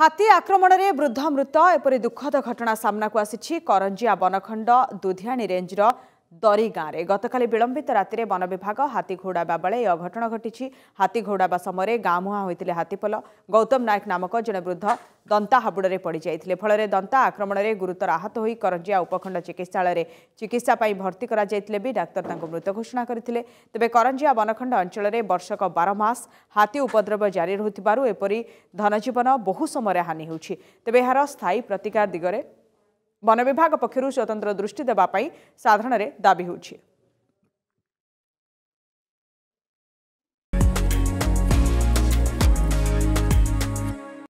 ହାତୀ ଆକ୍ରମଣରେ ବୃଦ୍ଧ ମୃତ ଏପରି ଦୁଃଖଦ ଘଟଣା ସାମ୍ନାକୁ ଆସିଛି କରଞ୍ଜିଆ ବନଖଣ୍ଡ ଦୁଧିଆଣୀ ରେଞ୍ଜର ଦରିଗାଁରେ ଗତକାଲି ବିଳମ୍ବିତ ରାତିରେ ବନ ବିଭାଗ ହାତୀ ଘୋଡ଼ାବା ବେଳେ ଏହି ଅଘଟଣ ଘଟିଛି ହାତୀ ଘୋଡ଼ାବା ସମୟରେ ଗାଁ ମୁହାଁ ହୋଇଥିଲେ ହାତୀପଲ ଗୌତମ ନାୟକ ନାମକ ଜଣେ ବୃଦ୍ଧ ଦନ୍ତା ହାବୁଡ଼ରେ ପଡ଼ିଯାଇଥିଲେ ଫଳରେ ଦନ୍ତା ଆକ୍ରମଣରେ ଗୁରୁତର ଆହତ ହୋଇ କରଞ୍ଜିଆ ଉପଖଣ୍ଡ ଚିକିତ୍ସାଳୟରେ ଚିକିତ୍ସା ପାଇଁ ଭର୍ତ୍ତି କରାଯାଇଥିଲେ ବି ଡାକ୍ତର ତାଙ୍କୁ ମୃତ ଘୋଷଣା କରିଥିଲେ ତେବେ କରଞ୍ଜିଆ ବନଖଣ୍ଡ ଅଞ୍ଚଳରେ ବର୍ଷକ ବାର ମାସ ହାତୀ ଉପଦ୍ରବ ଜାରି ରହୁଥିବାରୁ ଏପରି ଧନଜୀବନ ବହୁ ସମୟରେ ହାନି ହେଉଛି ତେବେ ଏହାର ସ୍ଥାୟୀ ପ୍ରତିକାର ଦିଗରେ ବନ ବିଭାଗ ପକ୍ଷରୁ ସ୍ୱତନ୍ତ୍ର ଦୃଷ୍ଟି ଦେବା ପାଇଁ ସାଧାରଣରେ ଦାବି ହେଉଛି